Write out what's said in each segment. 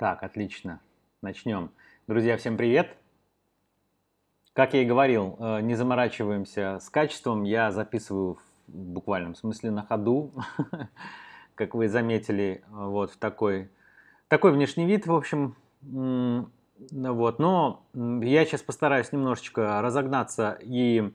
Так, отлично. Начнем. Друзья, всем привет. Как я и говорил, э, не заморачиваемся с качеством. Я записываю в буквальном смысле на ходу, как вы заметили, вот в такой, такой внешний вид, в общем, вот. Но я сейчас постараюсь немножечко разогнаться и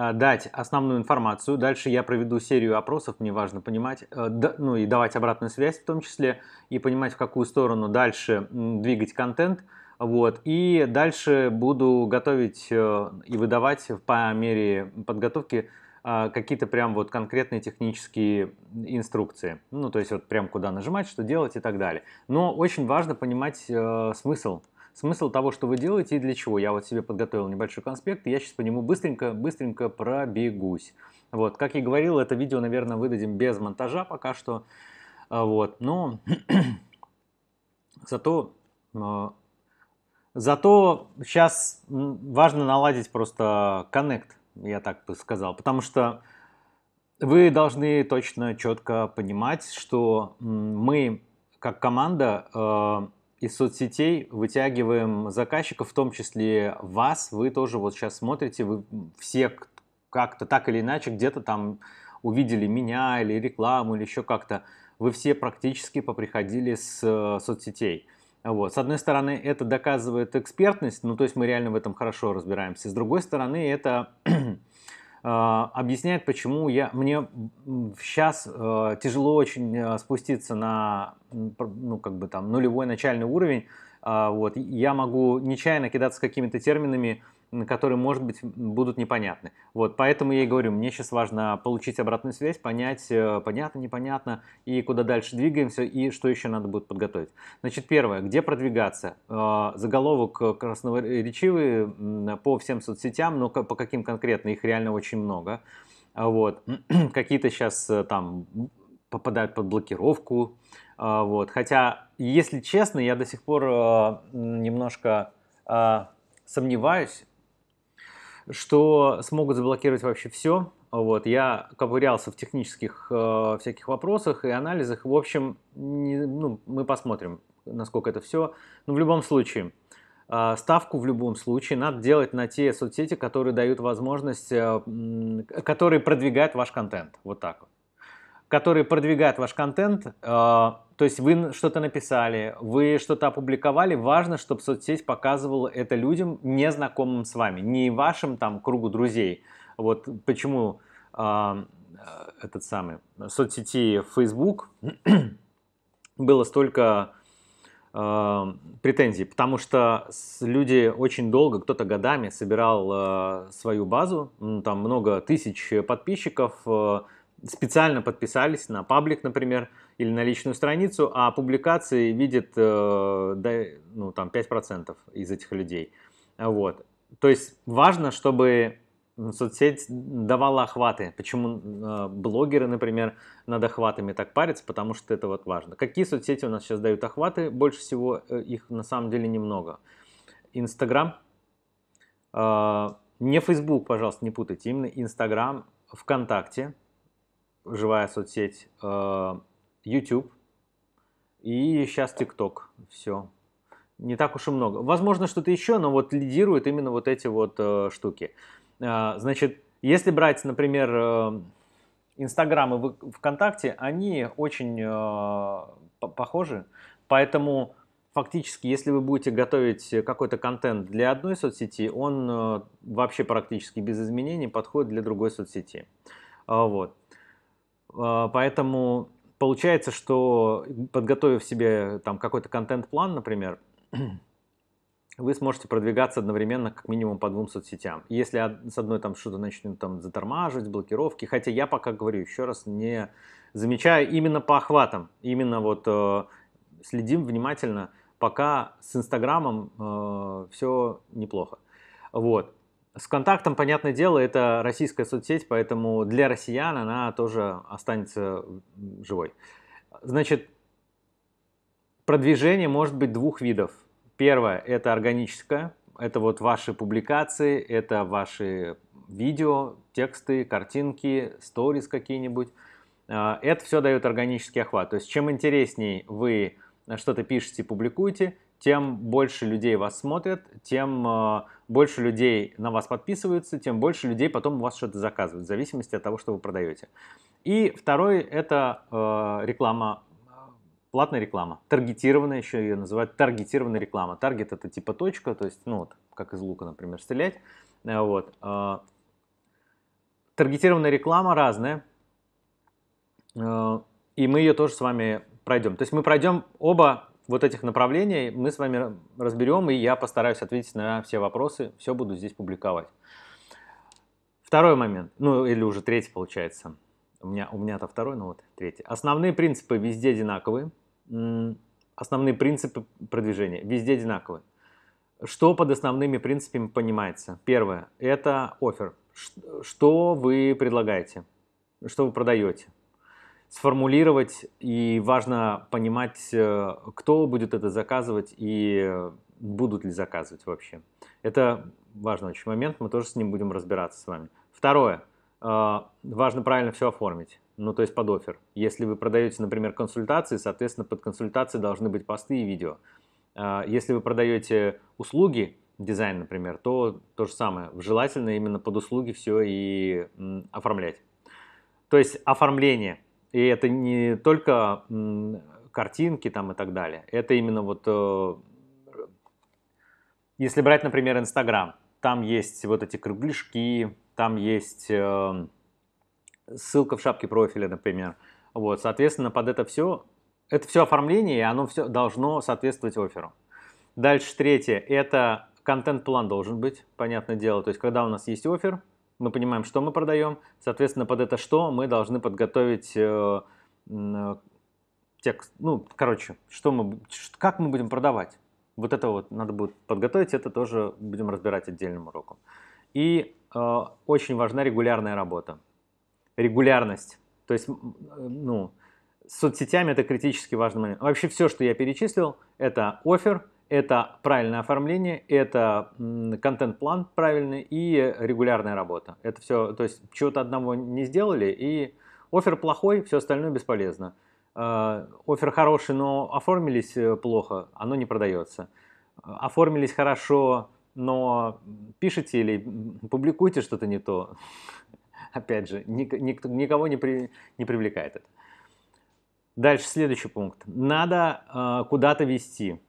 Э, дать основную информацию. Дальше я проведу серию опросов, мне важно понимать, э, ну и давать обратную связь в том числе, и понимать, в какую сторону дальше двигать контент. Вот. И дальше буду готовить э, и выдавать по мере подготовки какие-то прям вот конкретные технические инструкции. Ну, то есть вот прям куда нажимать, что делать и так далее. Но очень важно понимать смысл смысл того, что вы делаете и для чего. Я вот себе подготовил небольшой конспект, и я сейчас по нему быстренько-быстренько пробегусь. Вот, как я говорил, это видео, наверное, выдадим без монтажа пока что. А, вот, но зато а, Зато сейчас важно наладить просто коннект, я так бы сказал, потому что вы должны точно, четко понимать, что мы как команда а, из соцсетей вытягиваем заказчиков, в том числе вас. Вы тоже вот сейчас смотрите, вы все как-то так или иначе где-то там увидели меня или рекламу или еще как-то. Вы все практически поприходили с э, соцсетей. Вот. С одной стороны, это доказывает экспертность, ну то есть мы реально в этом хорошо разбираемся. С другой стороны, это А, объясняет, почему я, мне сейчас э, а, тяжело очень а, спуститься на ну, как бы там, нулевой начальный уровень. Э, вот. Я могу нечаянно кидаться какими-то терминами, которые, может быть, будут непонятны. Вот, поэтому я и говорю, мне сейчас важно получить обратную связь, понять, э, понятно, непонятно, и куда дальше двигаемся, и что еще надо будет подготовить. Значит, первое, где продвигаться? Э, заголовок красноречивый по всем соцсетям, но по каким конкретно, их реально очень много. Вот. Какие-то сейчас э, там попадают под блокировку. Вот. Хотя, если честно, я до сих пор немножко сомневаюсь, что смогут заблокировать вообще все. Вот, я ковырялся в технических э, всяких вопросах и анализах. В общем, не, ну, мы посмотрим, насколько это все. Но в любом случае, э, ставку в любом случае надо делать на те соцсети, которые дают возможность, э, которые продвигают ваш контент. Вот так вот. Которые продвигают ваш контент. Э, то есть вы что-то написали, вы что-то опубликовали, важно, чтобы соцсеть показывала это людям, незнакомым с вами, не вашим там кругу друзей. Вот почему а, э, этот самый соцсети Facebook было столько э, претензий, потому что люди очень долго, кто-то годами собирал э, свою базу, там много тысяч подписчиков, э, специально подписались на паблик, например, или на личную страницу, а публикации видит э, ну, там 5% из этих людей. Вот. То есть важно, чтобы соцсеть давала охваты. Почему э, блогеры, например, над охватами так парятся, потому что это вот важно. Какие соцсети у нас сейчас дают охваты? Больше всего э, их на самом деле немного. Инстаграм, не Facebook, пожалуйста, не путайте, именно Инстаграм, ВКонтакте, живая соцсеть, YouTube и сейчас TikTok. Все. Не так уж и много. Возможно, что-то еще, но вот лидируют именно вот эти вот э, штуки. Э, значит, если брать, например, э, Инстаграм и ВКонтакте, они очень э, похожи, поэтому фактически, если вы будете готовить какой-то контент для одной соцсети, он э, вообще практически без изменений подходит для другой соцсети. Э, вот. Э, поэтому получается, что подготовив себе там какой-то контент-план, например, вы сможете продвигаться одновременно как минимум по двум соцсетям. Если с одной там что-то начнут там затормаживать, блокировки, хотя я пока говорю еще раз, не замечаю именно по охватам, именно вот э, следим внимательно, пока с Инстаграмом э, все неплохо. Вот. С контактом, понятное дело, это российская соцсеть, поэтому для россиян она тоже останется живой. Значит, продвижение может быть двух видов. Первое – это органическое, это вот ваши публикации, это ваши видео, тексты, картинки, сторис какие-нибудь. А, это все дает органический охват. То есть чем интересней вы что-то пишете, публикуете, тем больше людей вас смотрят, тем а, больше людей на вас подписываются, тем больше людей потом у вас что-то заказывают, в зависимости от того, что вы продаете. И второй – это э, реклама, платная реклама, таргетированная, еще ее называют таргетированная реклама. Таргет – это типа точка, то есть, ну вот, как из лука, например, стрелять. Э, вот. Э. Таргетированная реклама разная, э, и мы ее тоже с вами пройдем. То есть мы пройдем оба вот этих направлений мы с вами разберем, и я постараюсь ответить на все вопросы. Все буду здесь публиковать. Второй момент, ну или уже третий получается. У меня, у меня-то второй, но ну вот третий. Основные принципы везде одинаковые. Основные принципы продвижения везде одинаковые. Что под основными принципами понимается? Первое – это офер. Что вы предлагаете? Что вы продаете? сформулировать, и важно понимать, э, кто будет это заказывать и э, будут ли заказывать вообще. Это важный очень момент, мы тоже с ним будем разбираться с вами. Второе. Э, важно правильно все оформить, ну то есть под офер. Если вы продаете, например, консультации, соответственно, под консультации должны быть посты и видео. Если вы продаете услуги, дизайн, например, то то же самое. Желательно именно под услуги все и оформлять. То есть оформление – и это не только картинки там и так далее. Это именно вот... Э, если брать, например, Инстаграм, там есть вот эти кругляшки, там есть эм, ссылка в шапке профиля, например. Вот, соответственно, под это все, это все оформление, и оно все должно соответствовать оферу. Дальше третье, это контент-план должен быть, понятное дело. То есть, когда у нас есть офер, мы понимаем, что мы продаем. Соответственно, под это что мы должны подготовить э, э, текст. Ну, короче, что мы, как мы будем продавать. Вот это вот надо будет подготовить, это тоже будем разбирать отдельным уроком. И э, очень важна регулярная работа. Регулярность. То есть, э, ну, с соцсетями это критически важный момент. Вообще все, что я перечислил, это офер – это правильное оформление, это контент-план правильный и регулярная работа. Это все, то есть чего-то одного не сделали, и офер плохой, все остальное бесполезно. Э, офер хороший, но оформились э, плохо, оно не продается. Оформились хорошо, но пишите или публикуйте что-то не то. Опять же, никого не, при, не привлекает это. Дальше следующий пункт. Надо э, куда-то вести.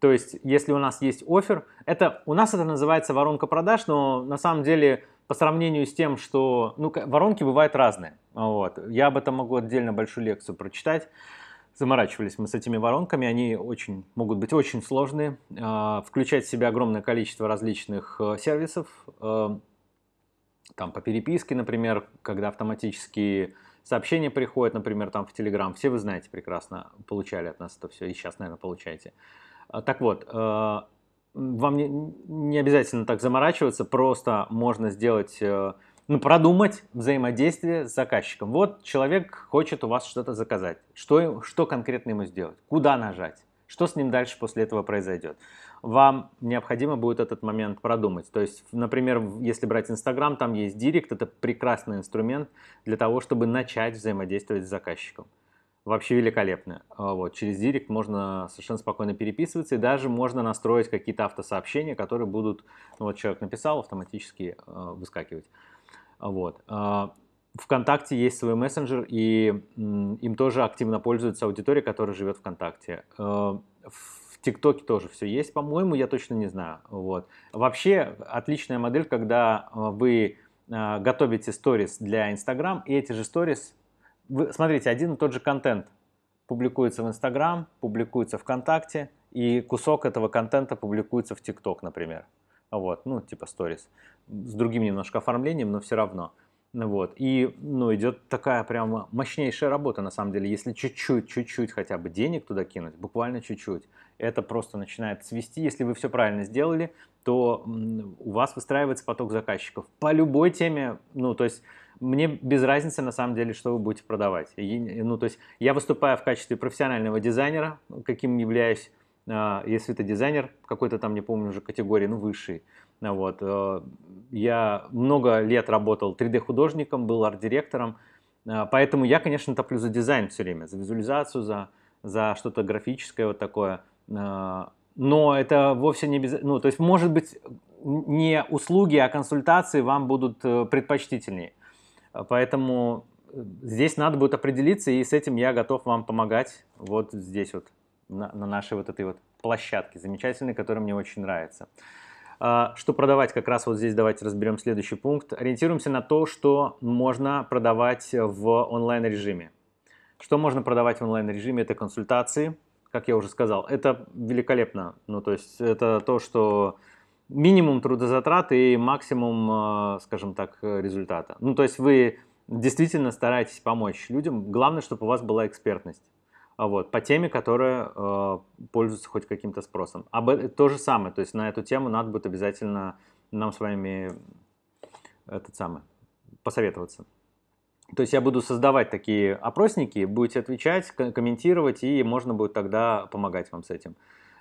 То есть, если у нас есть офер, это, у нас это называется воронка продаж, но на самом деле по сравнению с тем, что ну, воронки бывают разные. Вот. Я об этом могу отдельно большую лекцию прочитать. Заморачивались мы с этими воронками, они очень, могут быть очень сложные, а, включать в себя огромное количество различных э, сервисов, э, там по переписке, например, когда автоматические сообщения приходят, например, там в Telegram, все вы знаете прекрасно, получали от нас это все, и сейчас, наверное, получаете. А, так вот, а, вам не, не обязательно так заморачиваться, просто можно сделать, э, ну, продумать взаимодействие с заказчиком. Вот человек хочет у вас что-то заказать. Что, что конкретно ему сделать? Куда нажать? Что с ним дальше после этого произойдет? Вам необходимо будет этот момент продумать. То есть, например, если брать Инстаграм, там есть Директ, это прекрасный инструмент для того, чтобы начать взаимодействовать с заказчиком вообще великолепны. А, вот, через директ можно совершенно спокойно переписываться, и даже можно настроить какие-то автосообщения, которые будут, ну, вот человек написал, автоматически э, выскакивать. А, вот. ВКонтакте есть свой мессенджер, и им тоже активно пользуется аудитория, которая живет ВКонтакте. В ТикТоке тоже все есть, по-моему, я точно не знаю. Вот. Вообще, отличная модель, когда вы готовите сторис для Инстаграм, и эти же сторис вы, смотрите, один и тот же контент публикуется в Инстаграм, публикуется ВКонтакте, и кусок этого контента публикуется в ТикТок, например. Вот, ну, типа сторис. С другим немножко оформлением, но все равно. Вот, и, ну, идет такая прямо мощнейшая работа, на самом деле, если чуть-чуть, чуть-чуть хотя бы денег туда кинуть, буквально чуть-чуть, это просто начинает свести. Если вы все правильно сделали, то у вас выстраивается поток заказчиков по любой теме. Ну, то есть мне без разницы на самом деле, что вы будете продавать. И, ну, то есть я выступаю в качестве профессионального дизайнера, каким являюсь, а, если это дизайнер какой-то там, не помню уже категории, ну, высший. А вот. А, я много лет работал 3D-художником, был арт-директором, поэтому я, конечно, топлю за дизайн все время, за визуализацию, за, за что-то графическое вот такое. А, но это вовсе не без... Ну, то есть, может быть, не услуги, а консультации вам будут э, предпочтительнее. А, поэтому э, здесь надо будет определиться, и с этим я готов вам помогать вот здесь вот, на, нашей вот этой вот площадке замечательной, которая мне очень нравится. А, что продавать, как раз вот здесь давайте разберем следующий пункт. Ориентируемся на то, что можно продавать в онлайн-режиме. Что можно продавать в онлайн-режиме? Это консультации, как я уже сказал, это великолепно. Ну, то есть это то, что минимум трудозатрат и максимум, э, скажем так, результата. Ну, то есть вы действительно стараетесь помочь людям. Главное, чтобы у вас была экспертность а вот, по теме, которая э, пользуется хоть каким-то спросом. Об, э, то же самое, то есть на эту тему надо будет обязательно нам с вами этот самый посоветоваться. То есть я буду создавать такие опросники, будете отвечать, комментировать, и можно будет тогда помогать вам с этим.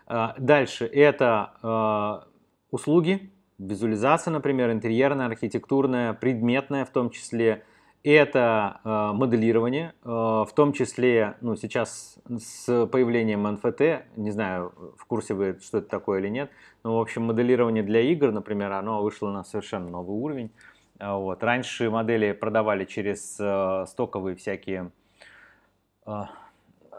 А, дальше это а, услуги, визуализация, например, интерьерная, архитектурная, предметная в том числе. Это а, моделирование, в том числе, ну, сейчас с появлением НФТ, не знаю, в курсе вы, что это такое или нет, но, в общем, моделирование для игр, например, оно вышло на совершенно новый уровень. А, вот. Раньше модели продавали через э, стоковые всякие э,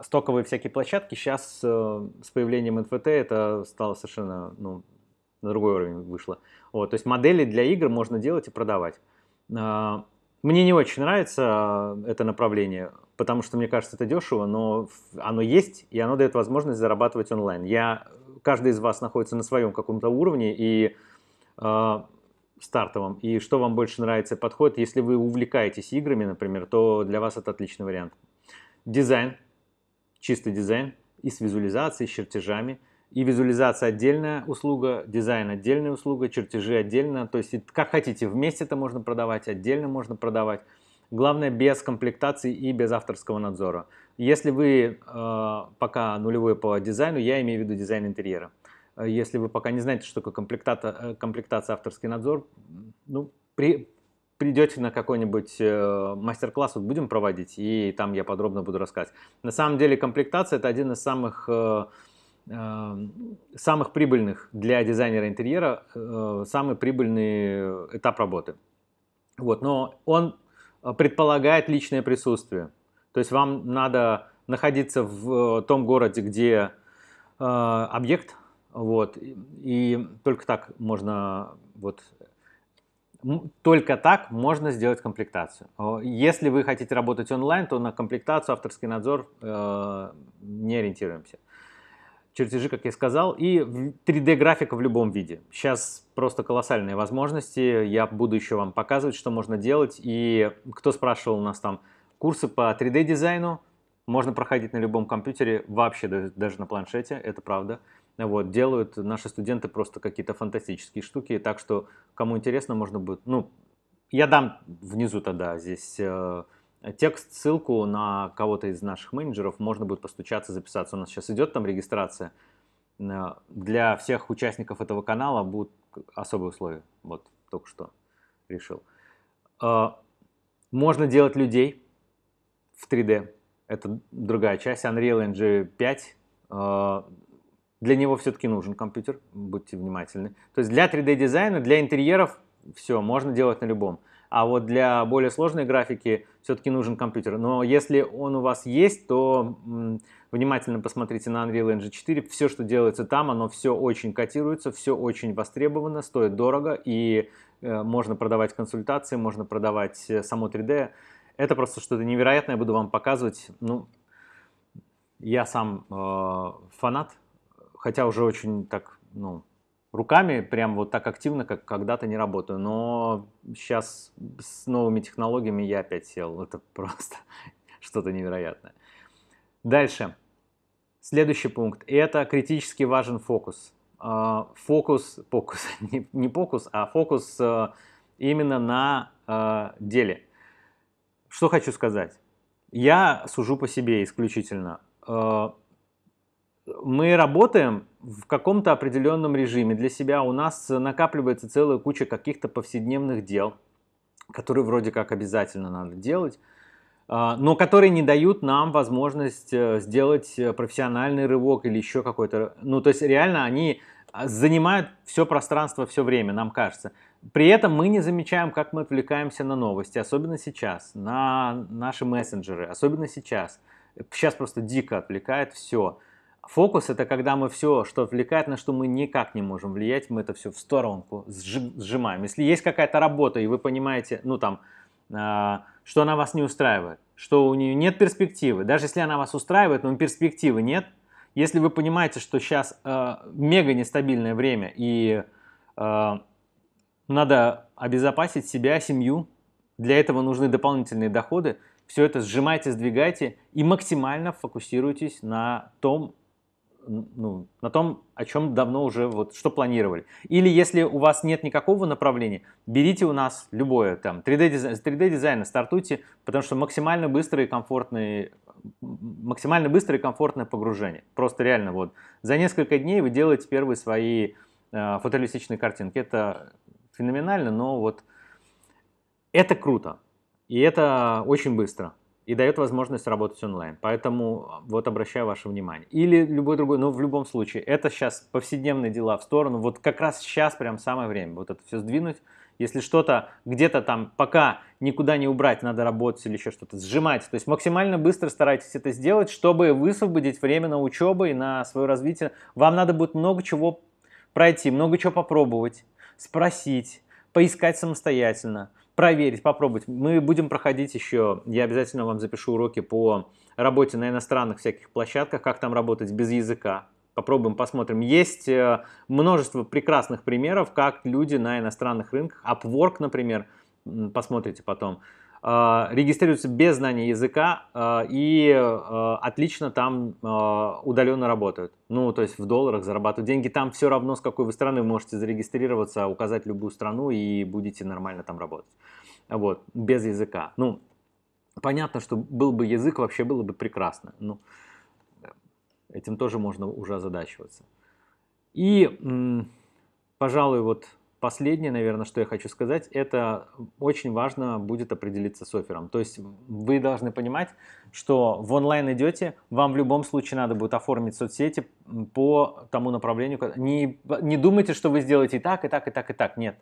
стоковые всякие площадки. Сейчас э, с появлением НФТ это стало совершенно ну, на другой уровень вышло. Вот. То есть модели для игр можно делать и продавать. А, мне не очень нравится э, это направление, потому что мне кажется, это дешево, но оно есть, и оно дает возможность зарабатывать онлайн. Я, каждый из вас находится на своем каком-то уровне, и э, стартовом, и что вам больше нравится подход. Если вы увлекаетесь играми, например, то для вас это отличный вариант. Дизайн, чистый дизайн, и с визуализацией, с чертежами. И визуализация отдельная услуга, дизайн отдельная услуга, чертежи отдельно. То есть как хотите, вместе это можно продавать, отдельно можно продавать. Главное, без комплектации и без авторского надзора. Если вы э, пока нулевой по дизайну, я имею в виду дизайн интерьера. А если вы пока не знаете, что такое комплектация, э, комплектация авторский надзор, ну, при, придете на какой-нибудь э, мастер-класс, вот будем проводить, и там я подробно буду рассказывать. На самом деле комплектация – это один из самых, э, самых прибыльных для дизайнера интерьера, самый прибыльный этап работы. Вот, но он предполагает личное присутствие. То есть вам надо находиться в том городе, где объект – вот. И только так можно вот только так можно сделать комплектацию. Если вы хотите работать онлайн, то на комплектацию, авторский надзор э, не ориентируемся. Чертежи, как я сказал, и 3D-графика в любом виде. Сейчас просто колоссальные возможности. Я буду еще вам показывать, что можно делать. И кто спрашивал у нас там курсы по 3D-дизайну, можно проходить на любом компьютере, вообще даже на планшете, это правда. Вот, делают наши студенты просто какие-то фантастические штуки, так что, кому интересно, можно будет, ну, я дам внизу тогда здесь э, текст, ссылку на кого-то из наших менеджеров, можно будет постучаться, записаться. У нас сейчас идет там регистрация. Э, для всех участников этого канала будут особые условия. Вот, только что решил. Э, можно делать людей в 3D. Это другая часть. Unreal Engine 5. Э, для него все-таки нужен компьютер, будьте внимательны. То есть для 3D-дизайна, для интерьеров все, можно делать на любом. А вот для более сложной графики все-таки нужен компьютер. Но если он у вас есть, то внимательно посмотрите на Unreal Engine 4. Все, что делается там, оно все очень котируется, все очень востребовано, стоит дорого. И э, можно продавать консультации, можно продавать э, само 3D. Это просто что-то невероятное, буду вам показывать. Ну, я сам э, фанат хотя уже очень так, ну, руками прям вот так активно, как когда-то не работаю. Но сейчас с новыми технологиями я опять сел. Это просто что-то невероятное. Дальше. Следующий пункт. Это критически важен фокус. А, фокус, фокус, не, не фокус, а фокус э, именно на э, деле. Что хочу сказать. Я сужу по себе исключительно. Э, мы работаем в каком-то определенном режиме для себя. У нас накапливается целая куча каких-то повседневных дел, которые вроде как обязательно надо делать, а, но которые не дают нам возможность э, сделать э, профессиональный рывок или еще какой-то... Ну, то есть реально они а, занимают все пространство, все время, нам кажется. При этом мы не замечаем, как мы отвлекаемся на новости, особенно сейчас, на наши мессенджеры, особенно сейчас. Сейчас просто дико отвлекает все. Фокус – это когда мы все, что отвлекает, на что мы никак не можем влиять, мы это все в сторонку сжимаем. Если есть какая-то работа, и вы понимаете, ну там, э, что она вас не устраивает, что у нее нет перспективы, даже если она вас устраивает, но перспективы нет, если вы понимаете, что сейчас э, а, мега нестабильное время и э, надо обезопасить себя, семью, для этого нужны дополнительные доходы, все это сжимайте, сдвигайте и максимально фокусируйтесь на том, ну, на том, о чем давно уже, вот, что планировали. Или если у вас нет никакого направления, берите у нас любое, там, 3D-дизайн, 3D стартуйте, потому что максимально быстрое, и комфортные максимально быстрое и комфортное погружение. Просто реально вот за несколько дней вы делаете первые свои э, фотореалистичные картинки. Это феноменально, но вот это круто. И это очень быстро и дает возможность работать онлайн. Поэтому а, вот обращаю ваше внимание. Или любой другой, но ну, в любом случае, это сейчас повседневные дела в сторону. Вот как раз сейчас прям самое время вот это все сдвинуть. Если что-то где-то там пока никуда не убрать, надо работать или еще что-то, сжимать. То есть максимально быстро старайтесь это сделать, чтобы высвободить время на учебу и на свое развитие. Вам надо будет много чего пройти, много чего попробовать, спросить, поискать самостоятельно проверить, попробовать. Мы будем проходить еще, я обязательно вам запишу уроки по работе на иностранных всяких площадках, как там работать без языка. Попробуем, посмотрим. Есть э, множество прекрасных примеров, как люди на иностранных рынках, Upwork, например, посмотрите потом, Э, регистрируются без знания языка э, и э, отлично там удаленно работают. Ну, то есть в долларах зарабатывают деньги. Там все равно, с какой вы страны, вы можете зарегистрироваться, указать любую страну и будете нормально там работать. Вот, без языка. Ну, понятно, что был бы язык, вообще было бы прекрасно. Ну, этим тоже можно уже озадачиваться. И, пожалуй, вот Последнее, наверное, что я хочу сказать, это очень важно будет определиться с оффером. То есть вы должны понимать, что в онлайн идете, вам в любом случае надо будет оформить соцсети по тому направлению. Не, не думайте, что вы сделаете и так, и так, и так, и так. Нет.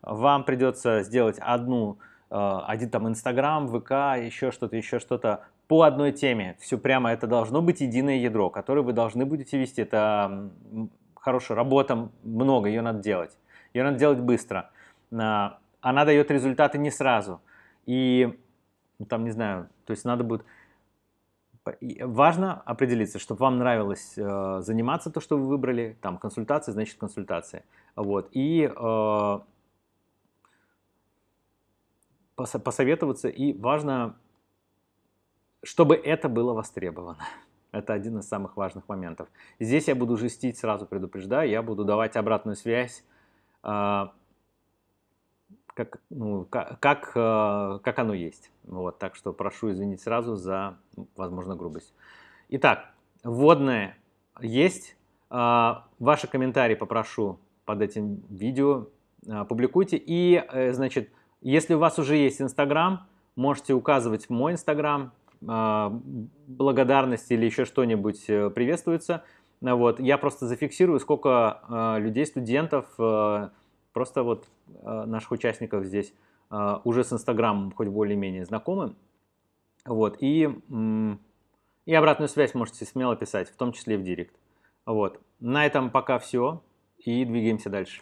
Вам придется сделать одну, э, один там Инстаграм, ВК, еще что-то, еще что-то по одной теме. Все прямо это должно быть единое ядро, которое вы должны будете вести. Это хорошая работа, много ее надо делать ее надо делать быстро. Она дает результаты не сразу. И ну, там, не знаю, то есть надо будет... Важно определиться, чтобы вам нравилось э, заниматься то, что вы выбрали. Там консультации, значит консультации. Вот. И э, посоветоваться. И важно, чтобы это было востребовано. Это один из самых важных моментов. Здесь я буду жестить, сразу предупреждаю, я буду давать обратную связь а, как, ну, как, как, как оно есть. Вот, так что прошу извинить сразу за, возможно, грубость. Итак, вводное есть. А, ваши комментарии попрошу под этим видео. А, публикуйте. И, э, значит, если у вас уже есть Инстаграм, можете указывать мой Инстаграм. Благодарность или еще что-нибудь э, приветствуется. Э, вот. Я просто зафиксирую, сколько э, людей, студентов, э, просто вот э, наших участников здесь э, уже с Инстаграмом хоть более-менее знакомы. Вот. И, э, и обратную связь можете смело писать, в том числе в Директ. Вот. На этом пока все и двигаемся дальше.